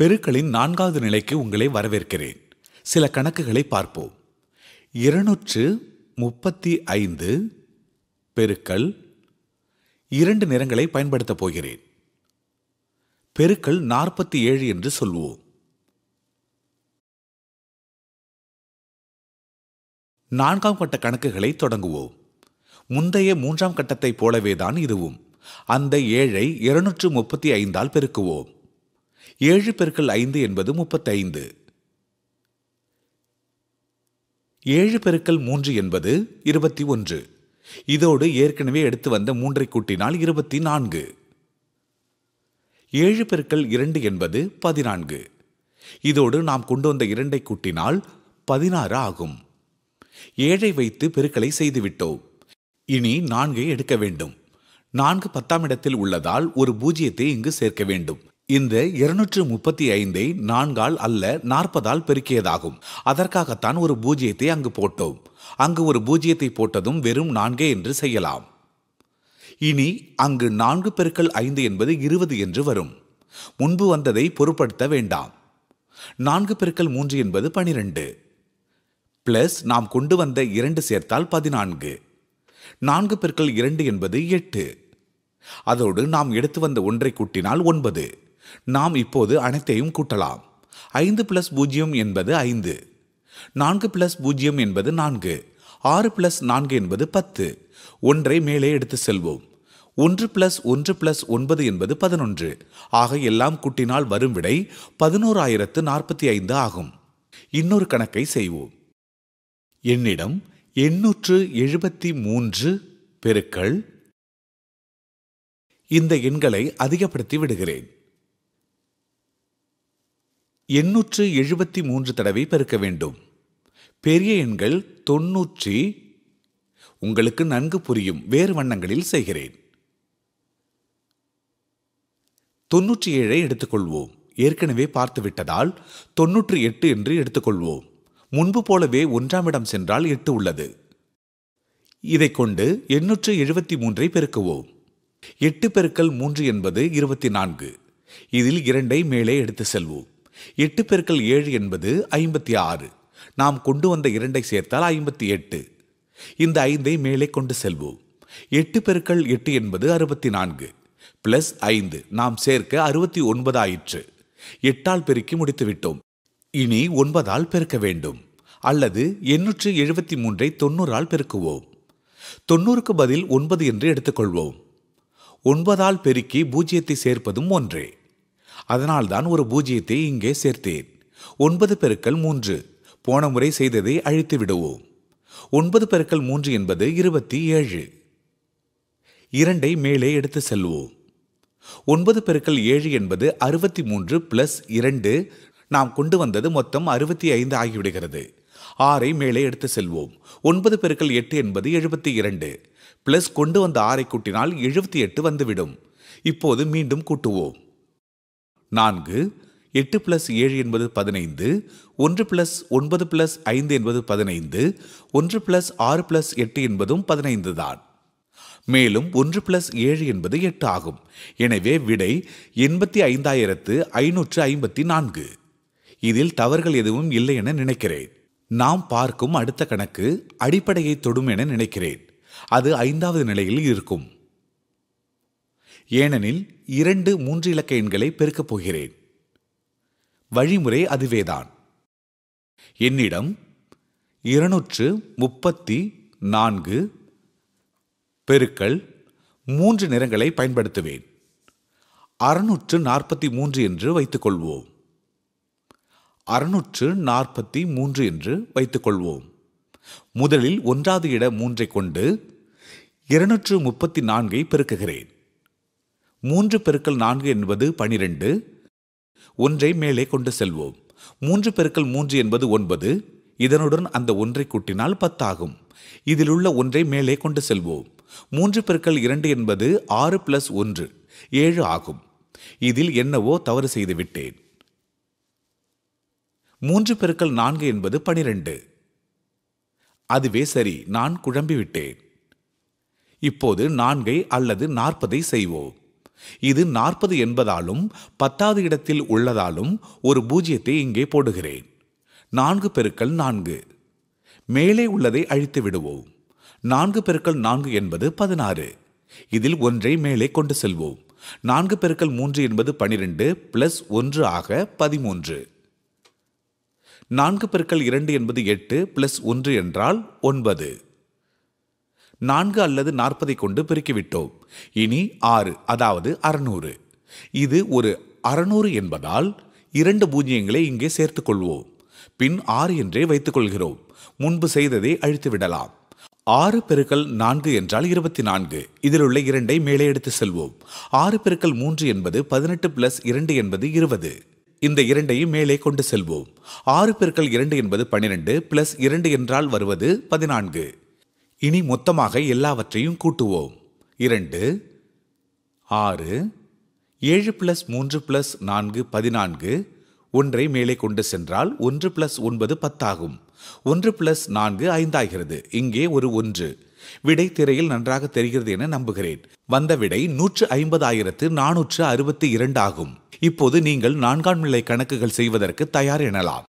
பெருக்களின் நான்காவது நிலைக்கு உங்களை வரவேற்கிறேன் சில கணக்குகளை பார்ப்போம் இருநூற்று முப்பத்தி ஐந்து பெருக்கள் இரண்டு நிறங்களை பயன்படுத்தப் போகிறேன் பெருக்கள் நாற்பத்தி ஏழு என்று சொல்வோம் நான்காம் கட்ட கணக்குகளை தொடங்குவோம் முந்தைய மூன்றாம் கட்டத்தைப் போலவேதான் இதுவும் அந்த ஏழை இருநூற்று முப்பத்தி ஐந்தால் பெருக்குவோம் ஏழு பெருக்கள் ஐந்து என்பது முப்பத்தைந்து ஏழு பெருக்கள் மூன்று என்பது இருபத்தி ஒன்று இதோடு ஏற்கனவே எடுத்து வந்த மூன்றை கூட்டினால் இருபத்தி நான்கு ஏழு பெருக்கள் இரண்டு என்பது பதினான்கு இதோடு நாம் கொண்டு வந்த இரண்டை கூட்டினால் பதினாறு ஆகும் ஏழை வைத்து பெருக்களை செய்துவிட்டோம் இனி நான்கை எடுக்க வேண்டும் நான்கு பத்தாம் இடத்தில் உள்ளதால் ஒரு பூஜ்ஜியத்தை இங்கு சேர்க்க வேண்டும் இந்த இருநூற்று முப்பத்தி ஐந்தை நான்கால் அல்ல நாற்பதால் பெருக்கியதாகும் அதற்காகத்தான் ஒரு பூஜ்ஜியத்தை அங்கு போட்டோம் அங்கு ஒரு பூஜ்ஜியத்தை போட்டதும் வெறும் நான்கே என்று செய்யலாம் இனி அங்கு நான்கு பெருக்கள் ஐந்து என்பது இருபது என்று வரும் முன்பு வந்ததை பொருட்படுத்த வேண்டாம் நான்கு பெருக்கள் மூன்று என்பது பனிரெண்டு பிளஸ் நாம் கொண்டு வந்த இரண்டு சேர்த்தால் பதினான்கு நான்கு பெருக்கள் இரண்டு என்பது எட்டு அதோடு நாம் எடுத்து வந்த ஒன்றை கூட்டினால் ஒன்பது நாம் இப்போது அனைத்தையும் கூட்டலாம் ஐந்து பிளஸ் பூஜ்ஜியம் என்பது ஐந்து நான்கு பிளஸ் பூஜ்ஜியம் என்பது நான்கு ஆறு பிளஸ் நான்கு என்பது பத்து ஒன்றை மேலே எடுத்து செல்வோம் ஒன்று பிளஸ் ஒன்று பிளஸ் ஒன்பது என்பது பதினொன்று ஆக எல்லாம் கூட்டினால் வரும் விடை பதினோராயிரத்து நாற்பத்தி ஐந்து ஆகும் இன்னொரு கணக்கை செய்வோம் என்னிடம் எண்ணூற்று எழுபத்தி மூன்று பெருக்கள் இந்த எண்களை அதிகப்படுத்தி விடுகிறேன் எண்ணூற்று எழுபத்தி மூன்று தடவை பெருக்க வேண்டும் பெரிய எண்கள் தொன்னூற்றி உங்களுக்கு நன்கு புரியும் வேறு வண்ணங்களில் செய்கிறேன் தொன்னூற்றி ஏழை எடுத்துக்கொள்வோம் ஏற்கனவே பார்த்துவிட்டதால் தொன்னூற்றி எட்டு என்று எடுத்துக்கொள்வோம் முன்பு போலவே ஒன்றாம் இடம் சென்றால் எட்டு உள்ளது இதை கொண்டு எண்ணூற்று எழுபத்தி மூன்றை பெருக்குவோம் எட்டு பெருக்கல் மூன்று என்பது இருபத்தி நான்கு இதில் இரண்டை மேலே எடுத்து செல்வோம் எட்டு பெருக்கள் ஏழு என்பது ஐம்பத்தி ஆறு நாம் கொண்டு வந்த இரண்டை சேர்த்தால் ஐம்பத்தி எட்டு இந்த ஐந்தை மேலே கொண்டு செல்வோம் எட்டு பெருக்கள் எட்டு என்பது அறுபத்தி நான்கு பிளஸ் ஐந்து நாம் சேர்க்க அறுபத்தி ஒன்பதாயிற்று எட்டால் பெருக்கி முடித்துவிட்டோம் இனி ஒன்பதால் பெருக்க வேண்டும் அல்லது எண்ணூற்று எழுபத்தி மூன்றை தொண்ணூறால் பெருக்குவோம் தொண்ணூறுக்கு பதில் ஒன்பது என்று எடுத்துக்கொள்வோம் ஒன்பதால் பெருக்கி பூஜ்ஜியத்தை சேர்ப்பதும் ஒன்றே அதனால்தான் ஒரு பூஜ்ஜியத்தை இங்கே சேர்த்தேன் ஒன்பது பெருக்கல் மூன்று போன முறை செய்ததை அழித்து விடுவோம் ஒன்பது பெருக்கல் மூன்று என்பது இருபத்தி ஏழு இரண்டை மேலே எடுத்து செல்வோம் ஒன்பது பெருக்கல் ஏழு என்பது அறுபத்தி மூன்று பிளஸ் இரண்டு நாம் கொண்டு வந்தது மொத்தம் அறுபத்தி ஐந்து ஆகிவிடுகிறது ஆறை மேலே எடுத்து செல்வோம் ஒன்பது பெருக்கல் எட்டு என்பது எழுபத்தி இரண்டு பிளஸ் கொண்டு வந்த ஆறை கூட்டினால் எழுபத்தி எட்டு வந்துவிடும் இப்போது மீண்டும் கூட்டுவோம் நான்கு எட்டு பிளஸ் ஏழு என்பது பதினைந்து ஒன்று பிளஸ் ஒன்பது பிளஸ் ஐந்து என்பது பதினைந்து ஒன்று பிளஸ் ஆறு பிளஸ் எட்டு என்பதும் பதினைந்து தான் மேலும் ஒன்று பிளஸ் ஏழு என்பது எட்டு ஆகும் எனவே விடை எண்பத்தி ஐந்தாயிரத்து ஐநூற்று ஐம்பத்தி நான்கு இதில் தவறுகள் எதுவும் இல்லை என நினைக்கிறேன் நாம் பார்க்கும் அடுத்த கணக்கு அடிப்படையை தொடும் என நினைக்கிறேன் அது ஐந்தாவது நிலையில் இருக்கும் ஏனெனில் இரண்டு மூன்று இலக்க எண்களை பெருக்கப் போகிறேன் வழிமுறை அதுவேதான் என்னிடம் இருநூற்று முப்பத்தி நான்கு பெருக்கள் மூன்று நிறங்களை பயன்படுத்துவேன் அறுநூற்று நாற்பத்தி மூன்று என்று வைத்துக்கொள்வோம் அறுநூற்று நாற்பத்தி மூன்று என்று வைத்துக்கொள்வோம் முதலில் ஒன்றாவது இட மூன்றை கொண்டு இருநூற்று முப்பத்தி நான்கை பெருக்குகிறேன் மூன்று பெருக்கல் நான்கு என்பது பனிரெண்டு ஒன்றை மேலே கொண்டு செல்வோம் மூன்று பெருக்கல் மூன்று என்பது ஒன்பது இதனுடன் அந்த ஒன்றை கூட்டினால் பத்தாகும் இதில் உள்ள ஒன்றை மேலே கொண்டு செல்வோம் மூன்று பெருக்கல் இரண்டு என்பது ஆறு பிளஸ் ஒன்று ஏழு ஆகும் இதில் என்னவோ தவறு செய்துவிட்டேன் மூன்று பெருக்கல் நான்கு என்பது பனிரெண்டு அதுவே சரி நான் குழம்பிவிட்டேன் இப்போது நான்கை அல்லது நாற்பதை செய்வோம் இது நாற்பது என்பதாலும் பத்தாவது இடத்தில் உள்ளதாலும் ஒரு பூஜ்ஜியத்தை இங்கே போடுகிறேன் நான்கு பெருக்கள் நான்கு மேலே உள்ளதை அழித்து விடுவோம் நான்கு பெருக்கள் நான்கு என்பது பதினாறு இதில் ஒன்றை மேலே கொண்டு செல்வோம் நான்கு பெருக்கள் மூன்று என்பது பனிரெண்டு பிளஸ் ஒன்று ஆக பதிமூன்று நான்கு பெருக்கள் இரண்டு என்பது எட்டு பிளஸ் ஒன்று என்றால் ஒன்பது நான்கு அல்லது நாற்பதை கொண்டு பெருக்கிவிட்டோம் இனி ஆறு அதாவது அறநூறு இது ஒரு அறநூறு என்பதால் இரண்டு பூஜ்ஜியங்களை இங்கே சேர்த்துக் கொள்வோம் பின் ஆறு என்றே வைத்துக் கொள்கிறோம் முன்பு செய்ததை அழித்து விடலாம் ஆறு பெருக்கல் நான்கு என்றால் இருபத்தி நான்கு இதில் உள்ள இரண்டை மேலே எடுத்து செல்வோம் ஆறு பெருக்கள் மூன்று என்பது பதினெட்டு பிளஸ் இரண்டு என்பது இருபது இந்த இரண்டையும் மேலே கொண்டு செல்வோம் ஆறு பெருக்கள் இரண்டு என்பது பனிரெண்டு பிளஸ் இரண்டு என்றால் வருவது பதினான்கு இனி மொத்தமாக எல்லாவற்றையும் கூட்டுவோம் இரண்டு ஆறு ஏழு பிளஸ் மூன்று பிளஸ் நான்கு பதினான்கு ஒன்றை மேலே கொண்டு சென்றால் ஒன்று பிளஸ் ஒன்பது பத்தாகும் ஒன்று பிளஸ் நான்கு ஐந்தாகிறது இங்கே ஒரு ஒன்று விடை திரையில் நன்றாக தெரிகிறது என நம்புகிறேன் வந்த விடை நூற்று ஐம்பதாயிரத்து நானூற்று அறுபத்தி இரண்டு ஆகும் இப்போது நீங்கள் நான்காம் நிலை கணக்குகள் செய்வதற்கு தயார் எனலாம்